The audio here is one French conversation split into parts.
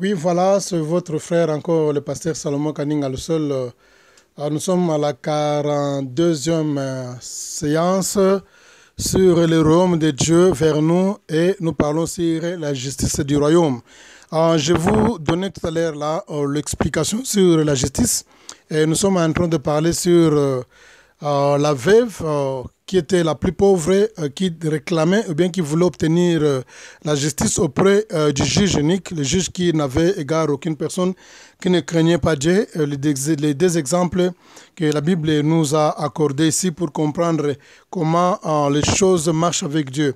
Oui, voilà, c'est votre frère encore, le pasteur Salomon Kaninga, le seul. Euh, euh, nous sommes à la 42e euh, séance sur le royaume de Dieu vers nous et nous parlons sur la justice du royaume. je vous donnais tout à l'heure là l'explication sur la justice et nous sommes en train de parler sur la veuve qui était la plus pauvre, euh, qui réclamait ou bien qui voulait obtenir euh, la justice auprès euh, du juge unique, le juge qui n'avait égard aucune personne, qui ne craignait pas Dieu. les, deux, exemples que la Bible nous a accordés ici pour comprendre comment les choses marchent avec Dieu.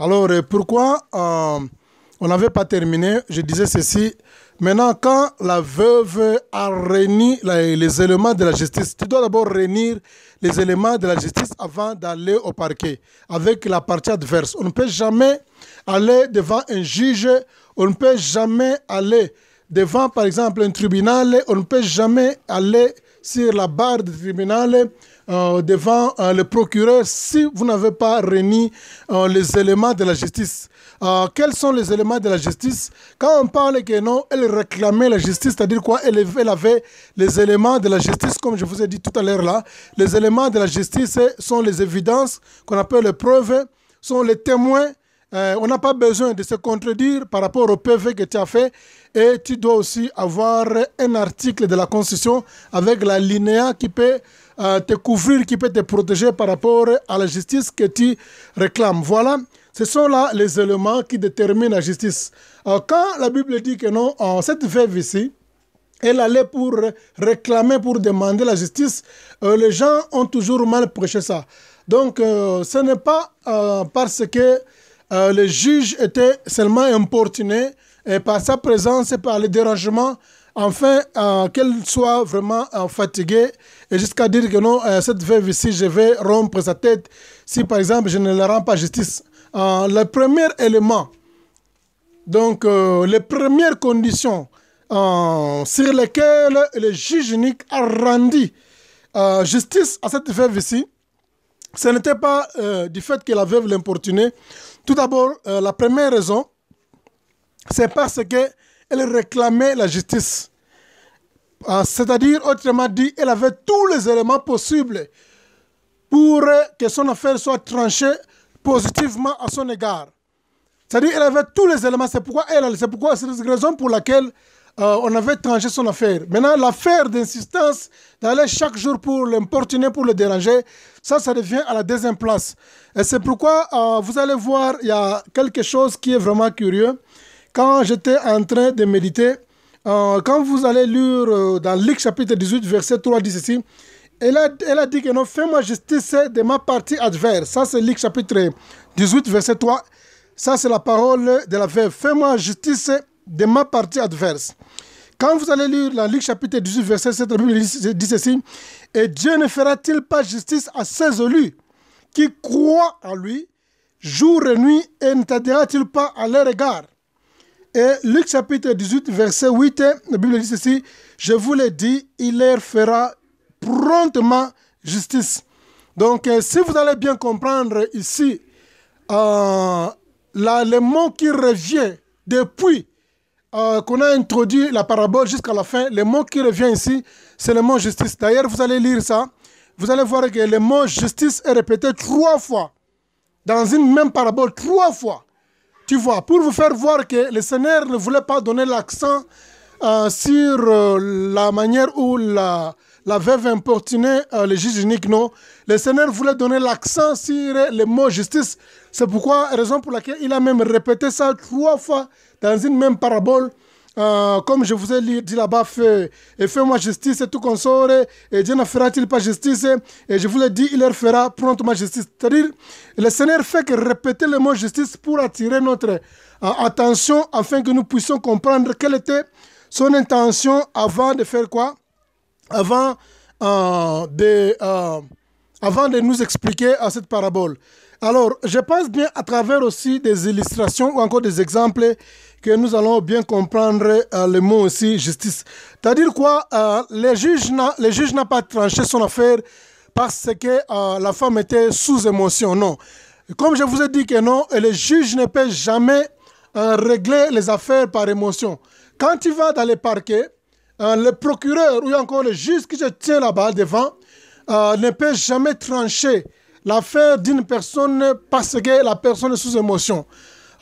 Alors, pourquoi on n'avait pas terminé Je disais ceci. Maintenant, quand la veuve a réuni les éléments de la justice, tu dois d'abord réunir les éléments de la justice avant d'aller au parquet avec la partie adverse. On ne peut jamais aller devant un juge, on ne peut jamais aller devant, par exemple, un tribunal, on ne peut jamais aller sur la barre du tribunal euh, devant euh, le procureur si vous n'avez pas réuni euh, les éléments de la justice. Euh, quels sont les éléments de la justice Quand on parle que non, elle réclamait la justice, c'est-à-dire quoi elle, avait les éléments de la justice, comme je vous ai dit tout à l'heure là. Les éléments de la justice sont les évidences qu'on appelle les preuves, sont les témoins. Euh, on n'a pas besoin de se contredire par rapport au PV que tu as fait. Et tu dois aussi avoir un article de la Constitution avec la linéa qui peut euh, te couvrir, qui peut te protéger par rapport à la justice que tu réclames. Voilà ce sont là les éléments qui déterminent la justice. Euh, quand la Bible dit que non, en cette veuve ici, elle allait pour réclamer, pour demander la justice, euh, les gens ont toujours mal prêché ça. Donc, euh, ce n'est pas parce que le juge était seulement importuné, et par sa présence et par les dérangements, enfin, qu'elle soit vraiment fatiguée et jusqu'à dire que non, cette veuve ici, je vais rompre sa tête si par exemple je ne la rends pas justice. Euh, le premier élément, donc euh, les premières conditions euh, sur lesquelles le juge unique a rendu justice à cette veuve ici, ce n'était pas du fait que la veuve l'importunait. Tout d'abord, la première raison, c'est parce qu'elle réclamait la justice. C'est-à-dire, autrement dit, elle avait tous les éléments possibles pour que son affaire soit tranchée positivement à son égard. C'est-à-dire qu'elle avait tous les éléments. C'est pourquoi elle, c'est pourquoi c'est la raison pour laquelle euh, on avait tranché son affaire. Maintenant, l'affaire d'insistance d'aller chaque jour pour l'importuner, pour le déranger, ça, ça devient à la deuxième place. Et c'est pourquoi euh, vous allez voir, il y a quelque chose qui est vraiment curieux. Quand j'étais en train de méditer, euh, quand vous allez lire dans Luc chapitre 18, verset 3, dit ici, elle a, dit que non, fais-moi justice de ma partie adverse. Ça, c'est Luc chapitre 18, verset 3. Ça, c'est la parole de la veuve. Fais-moi justice de ma partie adverse. Quand vous allez lire la Luc chapitre 18, verset 7, la Bible dit ceci Et Dieu ne fera-t-il pas justice à ses élus qui croient en lui jour et nuit et ne t'adhéra-t-il pas à leur égard Et Luc chapitre 18, verset 8, la Bible dit ceci Je vous l'ai dit, il leur fera promptement justice. Donc, euh, si vous allez bien comprendre ici, euh, le mot qui revient depuis euh, qu'on a introduit la parabole jusqu'à la fin, le mot qui revient ici, c'est le mot justice. D'ailleurs, vous allez lire ça, vous allez voir que le mot justice est répété trois fois, dans une même parabole, trois fois. Tu vois, pour vous faire voir que le Seigneur ne voulait pas donner l'accent sur la manière où la, la veuve importunée, euh, le juge unique, non. Le Seigneur voulait donner l'accent sur euh, le mot justice. C'est pourquoi, raison pour laquelle il a même répété ça trois fois dans une même parabole. Euh, comme je vous ai dit là-bas, fais, moi justice et tout consort, et Dieu ne fera-t-il pas justice, et je vous l'ai dit, il leur fera promptement justice. C'est-à-dire, le Seigneur fait que répéter le mot justice pour attirer notre attention afin que nous puissions comprendre quelle était son intention avant de faire quoi avant, euh, de, euh, avant de nous expliquer à cette parabole. Alors, je pense bien à travers aussi des illustrations ou encore des exemples que nous allons bien comprendre euh, le mot aussi justice. C'est-à-dire quoi Les juges n'a pas tranché son affaire parce que la femme était sous émotion. Non. Comme je vous ai dit que non, le juge ne peut jamais régler les affaires par émotion. Quand il va dans les parquets, euh, le procureur ou encore le juge qui se tient là-bas devant euh, ne peut jamais trancher l'affaire d'une personne parce que la personne est sous émotion.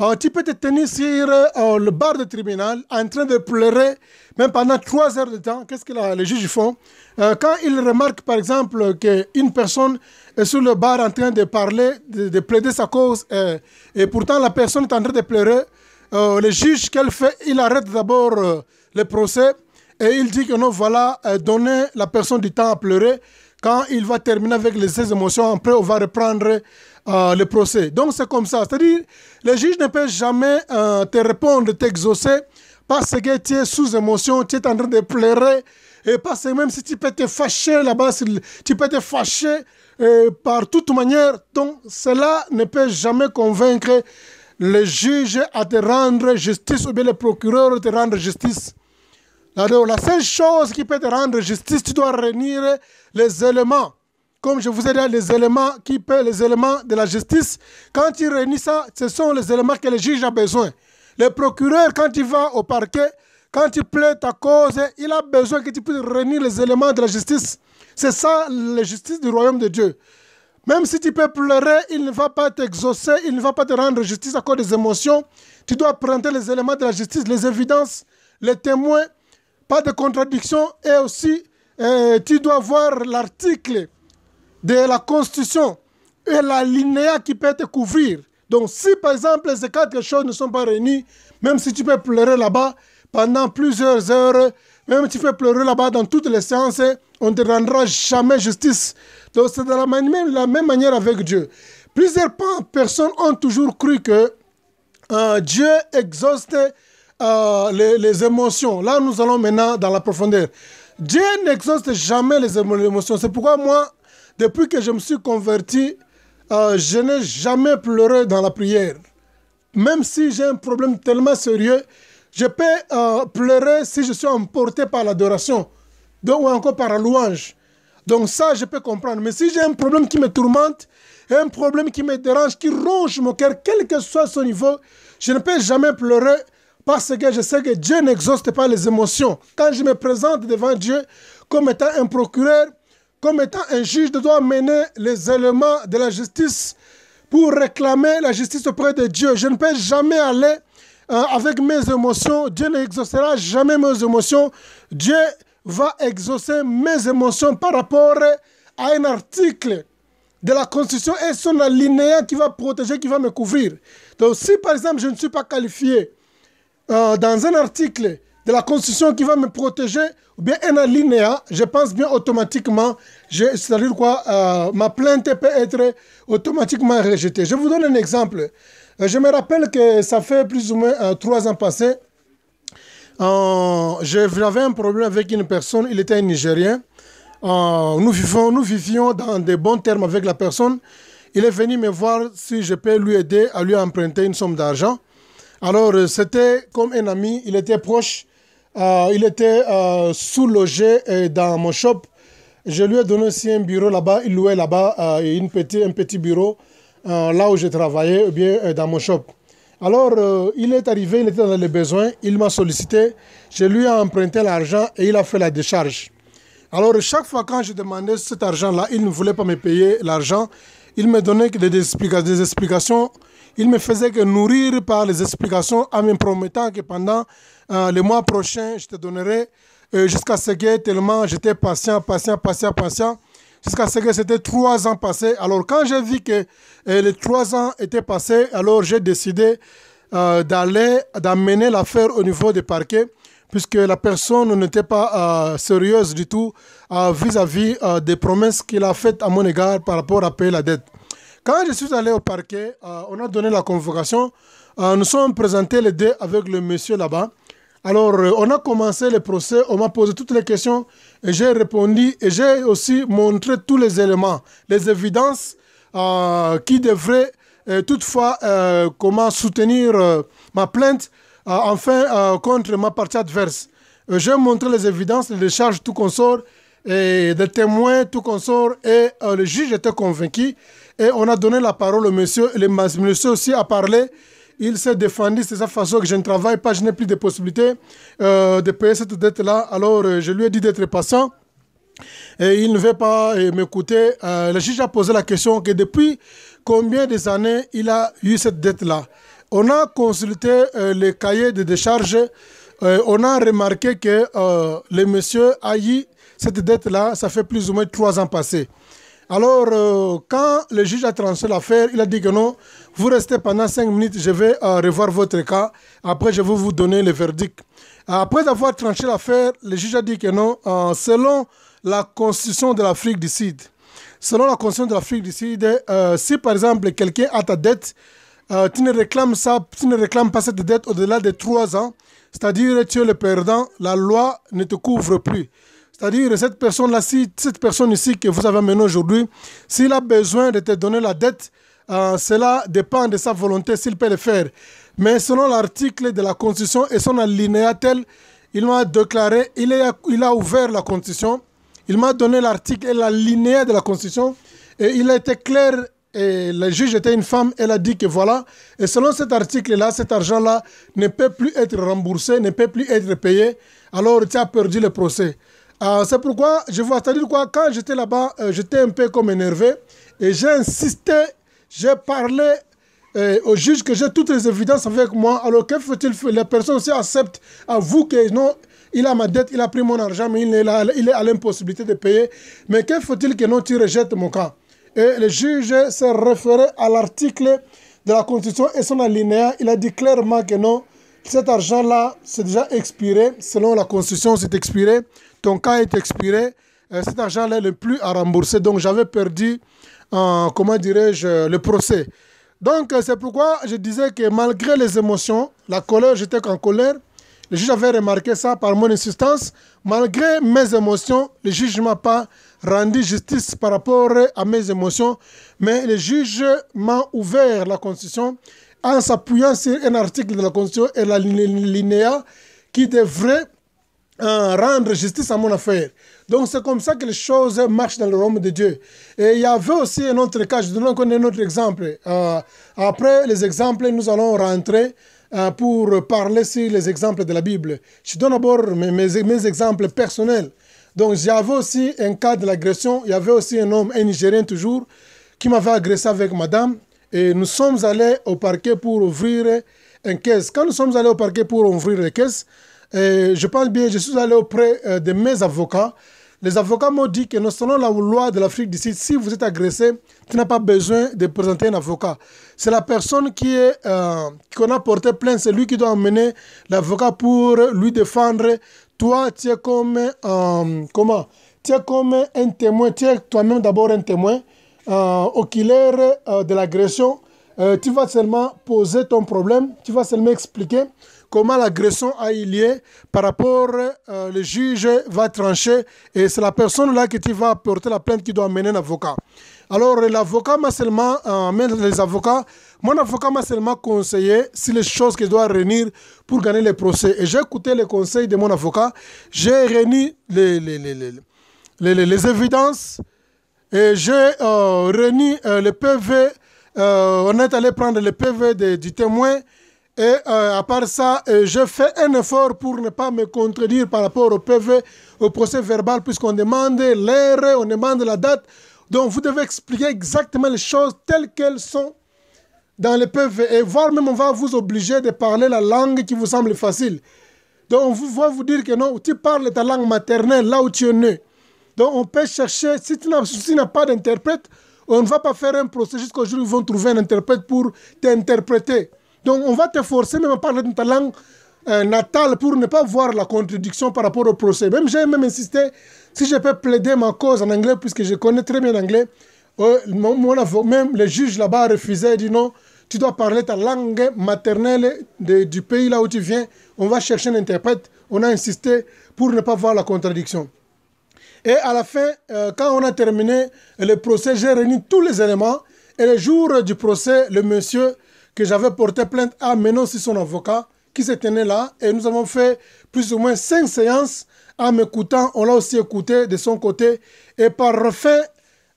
Euh, tu peux te tenir sur euh, le bar de tribunal en train de pleurer, même pendant trois heures de temps. Qu'est-ce que les juges font Quand ils remarquent, par exemple, qu'une personne est sur le bar en train de parler, de, plaider sa cause, et pourtant la personne est en train de pleurer, le juge, qu'elle fait Il arrête d'abord le procès et il dit que non, voilà, euh, donner la personne du temps à pleurer. Quand il va terminer avec les, ses émotions, après, on va reprendre euh, le procès. Donc, c'est comme ça. C'est-à-dire, le juge ne peut jamais euh, te répondre, t'exaucer, parce que tu es sous émotion, tu es en train de pleurer. Et parce que même si tu peux te fâcher là-bas, tu peux te fâcher par toute manière. Donc, cela ne peut jamais convaincre le juge à te rendre justice ou bien le procureur à te rendre justice. La, seule chose qui peut te rendre justice, tu dois réunir les éléments. Comme je vous ai dit, les éléments qui les éléments de la justice, quand tu réunis ça, ce sont les éléments que le juge a besoin. Le procureur, quand il va au parquet, quand il plaît ta cause, il a besoin que tu puisses réunir les éléments de la justice. C'est ça la justice du royaume de Dieu. Même si tu peux pleurer, il ne va pas t'exaucer, il ne va pas te rendre justice à cause des émotions. Tu dois présenter les éléments de la justice, les évidences, les témoins, pas de contradiction. Et aussi, euh, tu dois voir l'article de la Constitution et la linéa qui peut te couvrir. Donc, si par exemple ces quatre choses ne sont pas réunies, même si tu peux pleurer là-bas pendant plusieurs heures, même si tu peux pleurer là-bas dans toutes les séances, on ne te rendra jamais justice. Donc, c'est de la même, manière avec Dieu. Plusieurs personnes ont toujours cru que euh, Dieu exauce euh, les, émotions. Là, nous allons maintenant dans la profondeur. Dieu n'exauce jamais les émotions. C'est pourquoi moi, depuis que je me suis converti, euh, je n'ai jamais pleuré dans la prière. Même si j'ai un problème tellement sérieux, je peux euh, pleurer si je suis emporté par l'adoration ou encore par la louange. Donc ça, je peux comprendre. Mais si j'ai un problème qui me tourmente, un problème qui me dérange, qui ronge mon cœur, quel que soit son niveau, je ne peux jamais pleurer parce que je sais que Dieu n'exhauste pas les émotions. Quand je me présente devant Dieu comme étant un procureur, comme étant un juge, je dois mener les éléments de la justice pour réclamer la justice auprès de Dieu. Je ne peux jamais aller euh, avec mes émotions. Dieu n'exaucera jamais mes émotions. Dieu va exaucer mes émotions par rapport à un article de la Constitution et son alinéa qui va protéger, qui va me couvrir. Donc si par exemple je ne suis pas qualifié euh, dans un article de la Constitution qui va me protéger, ou bien un alinéa, je pense bien automatiquement, c'est-à-dire quoi, euh, ma plainte peut être automatiquement rejetée. Je vous donne un exemple. Euh, je me rappelle que ça fait plus ou moins trois ans passés, j'avais un problème avec une personne, il était un Nigérien. nous, vivions, nous vivions dans de bons termes avec la personne. Il est venu me voir si je peux lui aider à lui emprunter une somme d'argent. Alors, euh, c'était comme un ami, il était proche, euh, il était euh, sous-logé dans mon shop. Je lui ai donné aussi un bureau là-bas, il louait là-bas une un petit bureau là où je travaillais, bien dans mon shop. Alors, il est arrivé, il était dans les besoins, il m'a sollicité, je lui ai emprunté l'argent et il a fait la décharge. Alors, chaque fois quand je demandais cet argent-là, il ne voulait pas me payer l'argent. Il me donnait des, des explications il me faisait que nourrir par les explications en me promettant que pendant euh, les le mois prochain, je te donnerai euh, jusqu'à ce que tellement j'étais patient, patient, patient, patient, jusqu'à ce que c'était trois ans passés. Alors quand j'ai vu que euh, les trois ans étaient passés, alors j'ai décidé d'aller, d'amener l'affaire au niveau des parquets puisque la personne n'était pas sérieuse du tout vis-à-vis des promesses qu'il a faites à mon égard par rapport à payer la dette. Quand je suis allé au parquet, euh, on a donné la convocation. Euh, nous sommes présentés les deux avec le monsieur là-bas. Alors, euh, on a commencé le procès, on m'a posé toutes les questions, et j'ai répondu, et j'ai aussi montré tous les éléments, les évidences qui devraient toutefois comment soutenir ma plainte, enfin, contre ma partie adverse. j'ai montré les évidences, les charges tout consort, et des témoins tout consort, et le juge était convaincu. Et on a donné la parole au monsieur. Le monsieur aussi a parlé. Il s'est défendu, c'est sa façon que je ne travaille pas, je n'ai plus de possibilité euh, de payer cette dette-là. Alors, euh, je lui ai dit d'être patient. Et il ne veut pas euh, m'écouter. le juge a posé la question que depuis combien des années il a eu cette dette-là. On a consulté les cahiers de décharge. on a remarqué que le monsieur a eu cette dette-là, ça fait plus ou moins trois ans passés. Alors, euh, quand le juge a tranché l'affaire, il a dit que non, vous restez pendant 5 minutes, je vais euh, revoir votre cas. Après, je vais vous donner le verdict. Après avoir tranché l'affaire, le juge a dit que non, euh, selon la constitution de l'Afrique du Sud, selon la constitution de l'Afrique du Sud, si par exemple quelqu'un a ta dette, tu, ne réclames tu ne réclames pas cette dette au-delà de 3 ans, c'est-à-dire tu es le perdant, la loi ne te couvre plus. C'est-à-dire, cette personne-là, cette personne ici que vous avez amenée aujourd'hui, s'il a besoin de te donner la dette, euh, cela dépend de sa volonté, s'il peut le faire. Mais selon l'article de la Constitution et son alinéa tel, il m'a déclaré, il a, ouvert la Constitution, il m'a donné l'article et l'alinéa de la Constitution, et il a été clair et le juge était une femme, elle a dit que voilà, et selon cet article-là, cet argent-là ne peut plus être remboursé, ne peut plus être payé, alors tu as perdu le procès. Ah, c'est pourquoi je vous cest quoi, quand j'étais là-bas, euh, j'étais un peu comme énervé et j'ai insisté, j'ai parlé euh, au juge que j'ai toutes les évidences avec moi. Alors que faut-il faire La personne aussi accepte, avoue que non, il a ma dette, il a pris mon argent, mais il est, il est à l'impossibilité de payer. Mais que faut-il que non, tu rejettes mon cas Et le juge s'est référé à l'article de la Constitution et son alinéa. Il a dit clairement que non cet argent-là, c'est déjà expiré. Selon la Constitution, c'est expiré. Ton cas est expiré. Euh, cet argent-là n'est plus à rembourser. Donc, j'avais perdu, euh, comment dirais-je, le procès. Donc, euh, c'est pourquoi je disais que malgré les émotions, la colère, j'étais en colère. Le juge avait remarqué ça par mon insistance. Malgré mes émotions, le juge ne m'a pas rendu justice par rapport à mes émotions. Mais le juge m'a ouvert la Constitution en s'appuyant sur un article de la Constitution et la linéa qui devrait euh, rendre justice à mon affaire. Donc c'est comme ça que les choses marchent dans le royaume de Dieu. Et il y avait aussi un autre cas, je donne encore un autre exemple. Euh, après les exemples, nous allons rentrer euh, pour parler sur les exemples de la Bible. Je donne d'abord mes, mes, mes, exemples personnels. Donc j'avais aussi un cas de l'agression, il y avait aussi un homme, un Nigérien toujours, qui m'avait agressé avec madame. Et nous sommes allés au parquet pour ouvrir une caisse. Quand nous sommes allés au parquet pour ouvrir les caisse, et euh, je pense bien, je suis allé auprès euh, de mes avocats. Les avocats m'ont dit que nous selon la loi de l'Afrique du Sud, si vous êtes agressé, tu n'as pas besoin de présenter un avocat. C'est la personne qui est euh, qu'on a porté plainte, c'est lui qui doit emmener l'avocat pour lui défendre. Toi, comme comment Tu es comme un témoin, tu es toi-même d'abord un témoin euh, oculaire euh, de l'agression, euh, tu vas seulement poser ton problème, tu vas seulement expliquer comment l'agression a eu lieu par rapport, euh, le juge va trancher et c'est la personne-là que tu vas porter la plainte qui doit amener un avocat. Alors l'avocat m'a seulement, euh, les avocats, mon avocat m'a seulement conseillé si les choses que doit réunir pour gagner le procès. Et j'ai écouté les conseils de mon avocat, j'ai réuni les, les, les, les, les évidences, et j'ai euh, réuni euh, le PV, euh, on est allé prendre le PV du témoin. Et à part ça, je fais un effort pour ne pas me contredire par rapport au PV, au procès verbal, puisqu'on demande l'heure, on demande la date. Donc vous devez expliquer exactement les choses telles qu'elles sont dans le PV. Et voire même on va vous obliger de parler la langue qui vous semble facile. Donc on va vous dire que non, tu parles ta langue maternelle là où tu es né. Donc on peut chercher, si tu n'as pas d'interprète, on ne va pas faire un procès jusqu'au jour où ils vont trouver un interprète pour t'interpréter. Donc on va te forcer même à parler de ta langue euh, natale pour ne pas voir la contradiction par rapport au procès. Même j'ai même insisté, si je peux plaider ma cause en anglais, puisque je connais très bien l'anglais, euh, même les juges là-bas refusaient, dit non, tu dois parler ta langue maternelle du pays là où tu viens. On va chercher un interprète. On a insisté pour ne pas voir la contradiction. Et à la fin, euh, quand on a terminé le procès, j'ai réuni tous les éléments. Et le jour du procès, le monsieur que j'avais porté plainte a mené aussi son avocat qui se tenait là. Et nous avons fait plus ou moins cinq séances en m'écoutant. On l'a aussi écouté de son côté. Et par refait,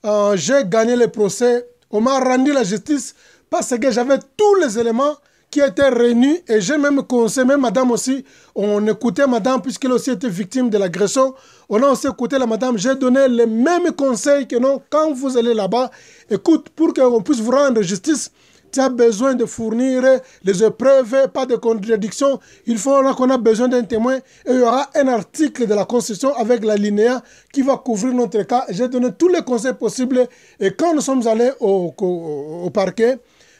euh, j'ai gagné le procès. On m'a rendu la justice parce que j'avais tous les éléments qui étaient réunis et j'ai même conseillé, même madame aussi, on écoutait madame puisqu'elle aussi était victime de l'agression. On a aussi écouté la madame, j'ai donné les mêmes conseils que nous, quand vous allez là-bas, écoute, pour qu'on puisse vous rendre justice, tu as besoin de fournir les épreuves, pas de contradictions. Il faudra qu'on a besoin d'un témoin. Et il y aura un article de la Constitution avec la linéa qui va couvrir notre cas. J'ai donné tous les conseils possibles. Et quand nous sommes allés au, au parquet,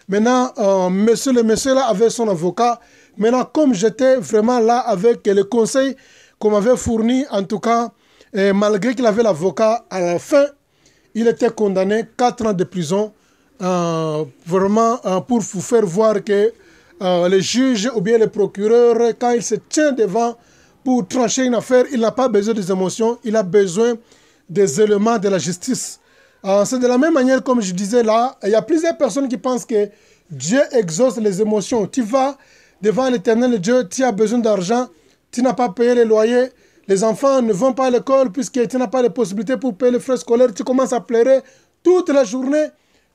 Maintenant, euh, monsieur, le monsieur là avait son avocat. Maintenant, comme j'étais vraiment là avec les conseils qu'on m'avait fournis, en tout cas, malgré qu'il avait l'avocat, à la fin, il était condamné 4 ans de prison, euh, vraiment euh, pour vous faire voir que les juges ou bien les procureurs, quand ils se tiennent devant pour trancher une affaire, il n'a pas besoin des émotions, il a besoin des éléments de la justice. Euh, c'est de la même manière, comme je disais là, il y a plusieurs personnes qui pensent que Dieu exauce les émotions. Tu vas devant l'éternel Dieu, tu as besoin d'argent, tu n'as pas payé les loyers, les enfants ne vont pas à l'école puisque tu n'as pas les possibilités pour payer les frais scolaires, tu commences à pleurer toute la journée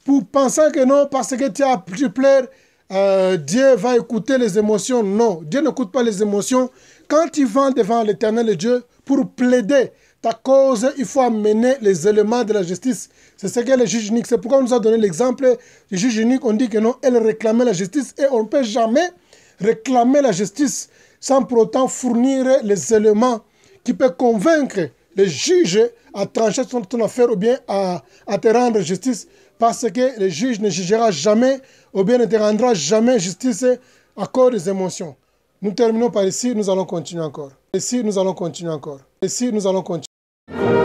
pour penser que non, parce que tu, as, pu plaire, euh, Dieu va écouter les émotions. Non, Dieu n'écoute pas les émotions. Quand tu vas devant l'éternel Dieu pour plaider, ta cause, il faut amener les éléments de la justice. C'est ce qu'est le juge unique, c'est pourquoi on nous a donné l'exemple du juge unique, on dit que non, elle réclamait la justice et on ne peut jamais réclamer la justice sans pour autant fournir les éléments qui peuvent convaincre le juge à trancher son, affaire ou bien à, à, te rendre justice parce que le juge ne jugera jamais ou bien ne te rendra jamais justice à cause des émotions. Nous terminons par ici, nous allons continuer encore. Ici, nous allons continuer encore. Ici, nous allons continuer. you